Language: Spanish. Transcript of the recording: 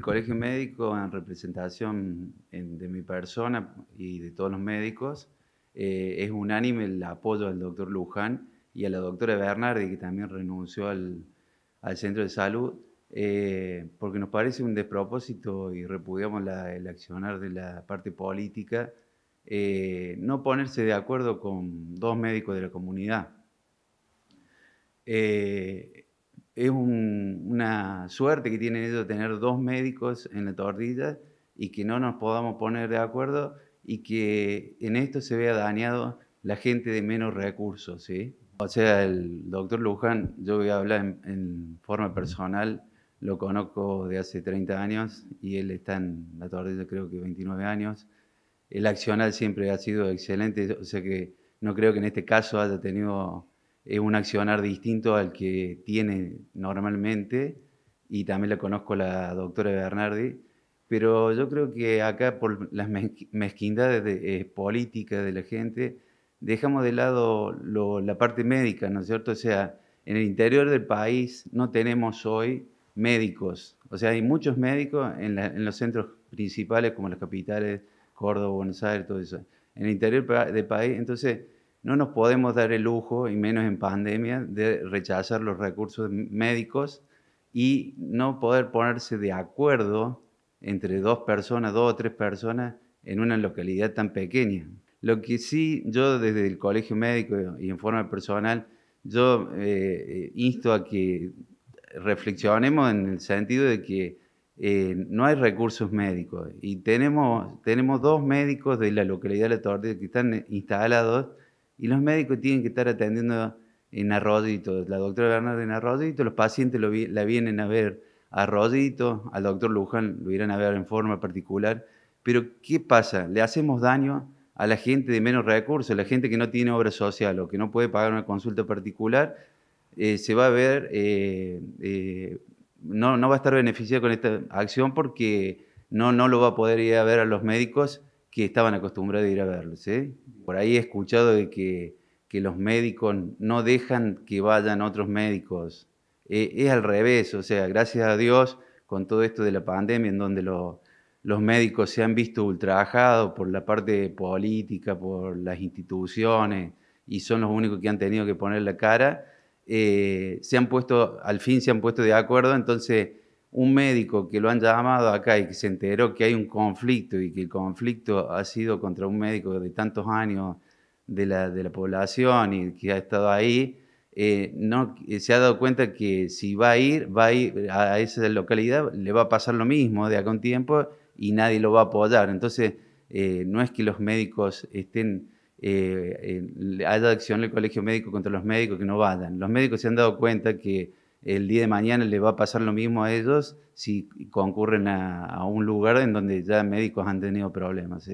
el Colegio Médico, en representación de mi persona y de todos los médicos, eh, es unánime el apoyo al doctor Luján y a la doctora Bernardi, que también renunció al, al centro de salud, eh, porque nos parece un despropósito y repudiamos el accionar de la parte política, eh, no ponerse de acuerdo con dos médicos de la comunidad. Eh, es una suerte que tienen ellos tener dos médicos en la tortilla y que no nos podamos poner de acuerdo y que en esto se vea dañado la gente de menos recursos, ¿sí? O sea, el doctor Luján, yo voy a hablar en, forma personal, lo conozco de hace 30 años y él está en la tortilla creo que 29 años. El accional siempre ha sido excelente, o sea que no creo que en este caso haya tenido es un accionar distinto al que tiene normalmente y también la conozco la doctora Bernardi, pero yo creo que acá por las mezquindades eh, políticas de la gente dejamos de lado la parte médica, ¿no es cierto? O sea, en el interior del país no tenemos hoy médicos, o sea, hay muchos médicos en, en los centros principales como las capitales, Córdoba, Buenos Aires, todo eso. En el interior del país, entonces no nos podemos dar el lujo, y menos en pandemia, de rechazar los recursos médicos y no poder ponerse de acuerdo entre dos personas, dos o tres personas, en una localidad tan pequeña. Lo que sí, yo desde el colegio médico y en forma personal, yo eh, insto a que reflexionemos en el sentido de que eh, no hay recursos médicos y tenemos, tenemos dos médicos de la localidad de La Torre que están instalados y los médicos tienen que estar atendiendo en arrodito. La doctora Bernard en arrodito, los pacientes la vienen a ver a arrodito, al doctor Luján lo irán a ver en forma particular. Pero ¿qué pasa? Le hacemos daño a la gente de menos recursos, la gente que no tiene obra social o que no puede pagar una consulta particular, eh, se va a ver, eh, eh, no, va a estar beneficiada con esta acción porque no, no lo va a poder ir a ver a los médicos que estaban acostumbrados a ir a verlos. ¿eh? Por ahí he escuchado de que, los médicos no dejan que vayan otros médicos. E, es al revés, o sea, gracias a Dios, con todo esto de la pandemia, en donde los médicos se han visto ultrajados por la parte política, por las instituciones, y son los únicos que han tenido que poner la cara, eh, se han puesto, al fin se han puesto de acuerdo, entonces un médico que lo han llamado acá y que se enteró que hay un conflicto y que el conflicto ha sido contra un médico de tantos años de la, población y que ha estado ahí, eh, no, eh, se ha dado cuenta que si va a ir, va a ir a esa localidad, le va a pasar lo mismo de acá un tiempo y nadie lo va a apoyar. Entonces, eh, no es que los médicos estén, eh, haya acción el colegio médico contra los médicos que no vayan. Los médicos se han dado cuenta que el día de mañana le va a pasar lo mismo a ellos si concurren a, un lugar en donde ya médicos han tenido problemas.